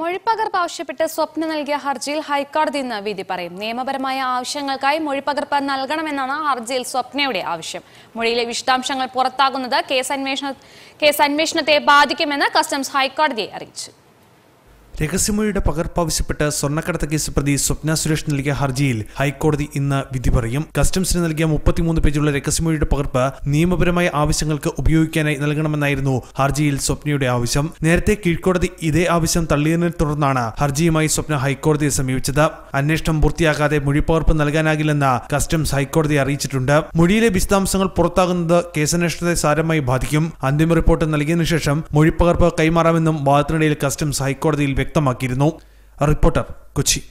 മൊഴിപ്പകർപ്പ് ആവശ്യപ്പെട്ട് സ്വപ്ന നൽകിയ ഹർജിയിൽ ഹൈക്കോടതി ഇന്ന് വിധി പറയും നിയമപരമായ ആവശ്യങ്ങൾക്കായി മൊഴിപ്പകർപ്പ് നൽകണമെന്നാണ് ഹർജിയിൽ സ്വപ്നയുടെ ആവശ്യം മൊഴിയിലെ വിശദാംശങ്ങൾ പുറത്താകുന്നത് കേസ് അന്വേഷണ കേസ് അന്വേഷണത്തെ ബാധിക്കുമെന്ന് കസ്റ്റംസ് ഹൈക്കോടതിയെ അറിയിച്ചു രഹസ്യമൊഴിയുടെ പകർപ്പ് ആവശ്യപ്പെട്ട് സ്വർണ്ണക്കടത്ത് കേസ് പ്രതി സ്വപ്ന സുരേഷ് നൽകിയ ഹർജിയിൽ ഹൈക്കോടതി ഇന്ന് വിധി പറയും കസ്റ്റംസിന് നൽകിയ മുപ്പത്തിമൂന്ന് പേജുള്ള രഹസ്യമൊഴിയുടെ പകർപ്പ് നിയമപരമായ ആവശ്യങ്ങൾക്ക് ഉപയോഗിക്കാനായി നൽകണമെന്നായിരുന്നു ഹർജിയിൽ സ്വപ്നയുടെ ആവശ്യം നേരത്തെ കീഴ്ക്കോടതി ഇതേ ആവശ്യം തള്ളിയതിനെ തുടർന്നാണ് ഹർജിയുമായി സ്വപ്ന ഹൈക്കോടതിയെ സമീപിച്ചത് അന്വേഷണം മൊഴി പകർപ്പ് നൽകാനാകില്ലെന്ന് കസ്റ്റംസ് ഹൈക്കോടതിയെ അറിയിച്ചിട്ടുണ്ട് മൊഴിയിലെ വിശദാംശങ്ങൾ പുറത്താകുന്നത് കേസന്വേഷണത്തെ സാരമായി ബാധിക്കും അന്തിമ റിപ്പോർട്ട് നൽകിയതിനു ശേഷം പകർപ്പ് കൈമാറാമെന്നും വാദത്തിനിടയിൽ കസ്റ്റംസ് ഹൈക്കോടതിയിൽ വ്യക്തമാക്കിയിരുന്നു റിപ്പോർട്ടർ കൊച്ചി